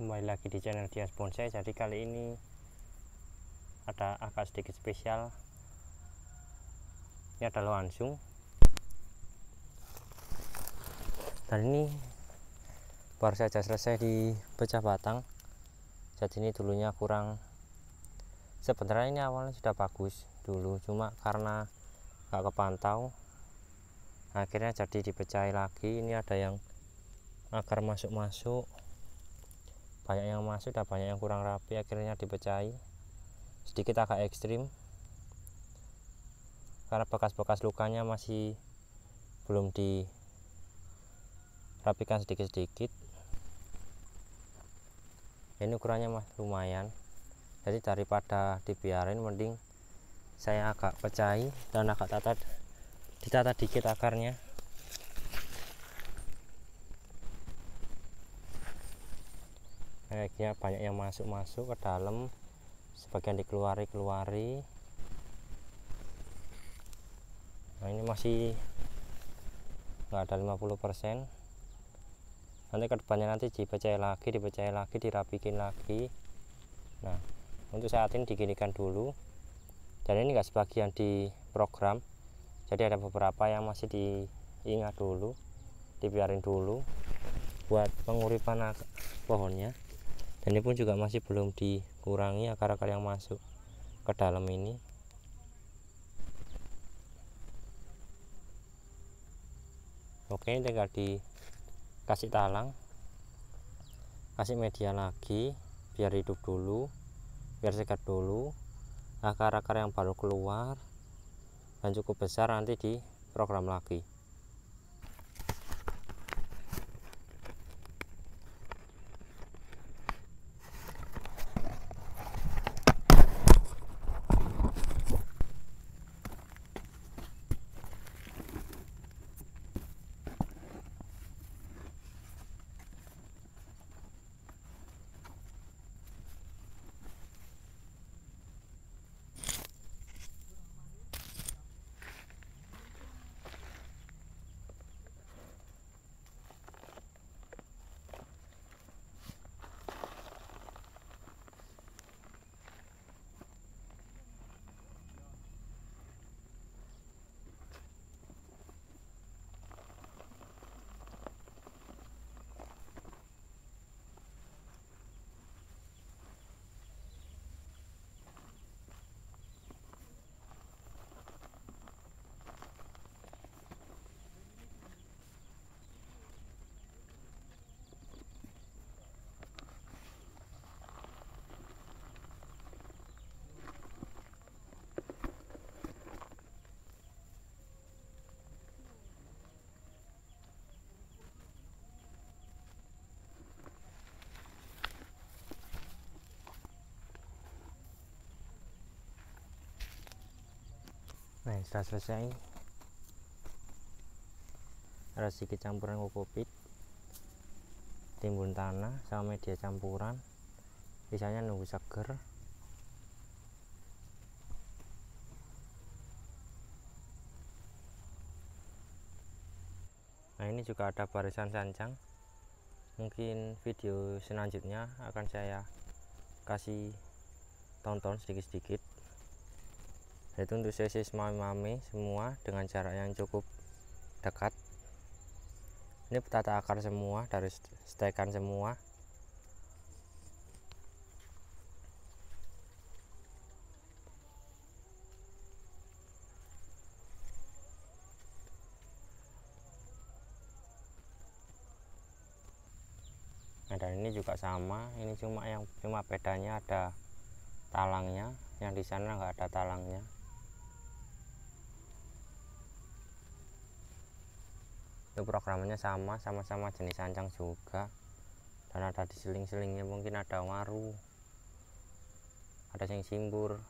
kembali lagi di channel Dias Bonsai jadi kali ini ada agak sedikit spesial ini ada langsung dan ini baru saja selesai di pecah batang jadi ini dulunya kurang sebenarnya ini awalnya sudah bagus dulu cuma karena gak kepantau akhirnya jadi dipecah lagi ini ada yang akar masuk-masuk banyak yang masuk dan banyak yang kurang rapi akhirnya dipecahi sedikit agak ekstrim karena bekas-bekas lukanya masih belum dirapikan sedikit-sedikit ini ukurannya mas lumayan jadi daripada dibiarin mending saya agak pecahi dan agak tata ditata dikit akarnya kayaknya banyak yang masuk-masuk ke dalam sebagian dikeluari-keluari nah ini masih enggak ada 50% nanti kedepannya nanti dipecah lagi dipecah lagi dirapikin lagi nah untuk saat ini diginikan dulu dan ini enggak sebagian di program jadi ada beberapa yang masih diingat dulu dibiarin dulu buat penguripan pohonnya dan ini pun juga masih belum dikurangi akar-akar yang masuk ke dalam ini oke tinggal dikasih talang kasih media lagi biar hidup dulu biar segar dulu akar-akar yang baru keluar dan cukup besar nanti di program lagi nah setelah selesai ada sedikit campuran kokopit timbun tanah sama media campuran sisanya nunggu seger nah ini juga ada barisan sancang mungkin video selanjutnya akan saya kasih tonton sedikit-sedikit yaitu untuk sesi mami-mami semua dengan jarak yang cukup dekat ini tata akar semua dari stekan semua Nah, dan ini juga sama, ini cuma yang cuma bedanya ada talangnya, yang di sana nggak ada talangnya. itu programnya sama sama-sama jenis sancang juga dan ada di seling-selingnya mungkin ada waru ada yang simbur